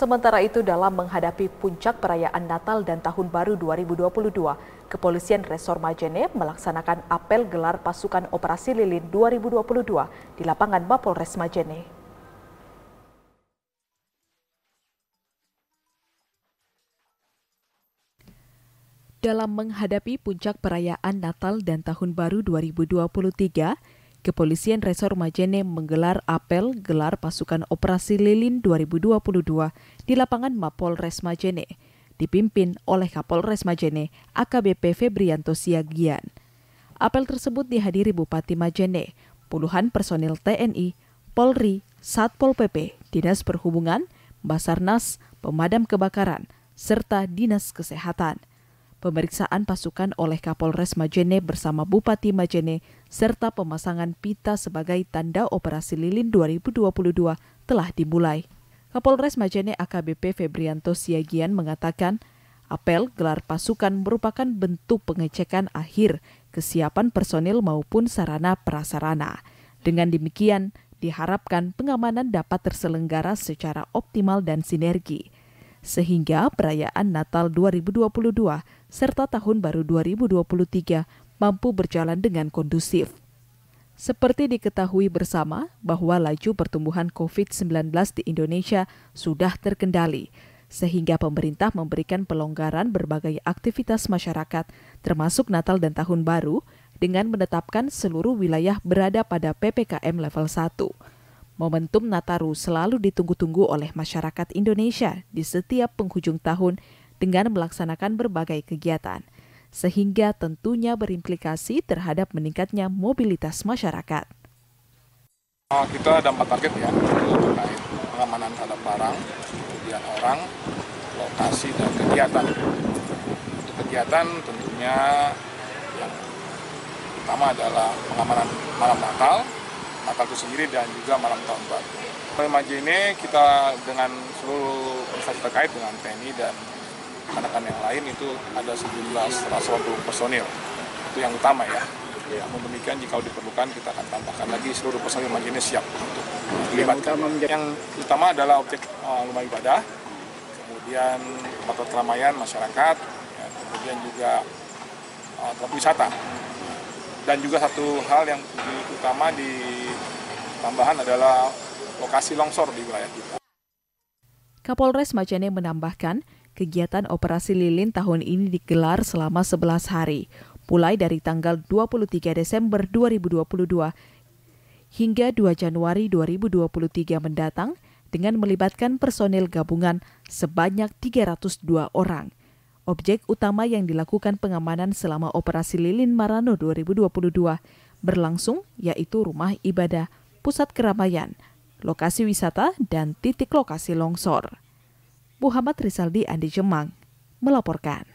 Sementara itu dalam menghadapi puncak perayaan Natal dan Tahun Baru 2022, Kepolisian Resor Majene melaksanakan apel gelar pasukan operasi lilin 2022 di lapangan Mapolres Majene. Dalam menghadapi puncak perayaan Natal dan Tahun Baru 2023, Kepolisian Resor Majene menggelar apel gelar pasukan operasi lilin 2022 di lapangan Mapolres Majene, dipimpin oleh Kapolres Majene AKBP Febrianto Siagian. Apel tersebut dihadiri Bupati Majene, puluhan personil TNI, Polri, Satpol PP, Dinas Perhubungan, Basarnas, Pemadam Kebakaran, serta Dinas Kesehatan pemeriksaan pasukan oleh Kapolres Majene bersama Bupati Majene, serta pemasangan pita sebagai tanda operasi lilin 2022 telah dimulai. Kapolres Majene AKBP Febrianto Siagian mengatakan, apel gelar pasukan merupakan bentuk pengecekan akhir kesiapan personil maupun sarana prasarana. Dengan demikian, diharapkan pengamanan dapat terselenggara secara optimal dan sinergi sehingga perayaan Natal 2022 serta Tahun Baru 2023 mampu berjalan dengan kondusif. Seperti diketahui bersama bahwa laju pertumbuhan COVID-19 di Indonesia sudah terkendali, sehingga pemerintah memberikan pelonggaran berbagai aktivitas masyarakat, termasuk Natal dan Tahun Baru, dengan menetapkan seluruh wilayah berada pada PPKM level 1. Momentum Nataru selalu ditunggu-tunggu oleh masyarakat Indonesia di setiap penghujung tahun dengan melaksanakan berbagai kegiatan, sehingga tentunya berimplikasi terhadap meningkatnya mobilitas masyarakat. Uh, kita ada empat target ya, terkait pengamanan terhadap barang, kemudian orang, lokasi, dan kegiatan. Untuk kegiatan tentunya yang utama adalah pengamanan malam Natal, Natal itu sendiri dan juga malam tahun baru. maju ini kita dengan seluruh instansi terkait dengan TNI dan rekan-rekan yang lain itu ada sejumlah 120 personil. Itu yang utama ya. Ya, demikian jika diperlukan kita akan tambahkan lagi seluruh personil maju ini siap untuk dilibatkan. Yang utama, yang utama adalah objek eh, rumah ibadah, kemudian tempat keramaian masyarakat, ya, kemudian juga eh, tempat wisata dan juga satu hal yang utama di tambahan adalah lokasi longsor di wilayah kita. Kapolres Majene menambahkan, kegiatan operasi lilin tahun ini digelar selama 11 hari, mulai dari tanggal 23 Desember 2022 hingga 2 Januari 2023 mendatang dengan melibatkan personil gabungan sebanyak 302 orang – Objek utama yang dilakukan pengamanan selama operasi Lilin Marano 2022 berlangsung yaitu rumah ibadah, pusat keramaian, lokasi wisata, dan titik lokasi longsor. Muhammad Rizaldi Andi Jemang melaporkan.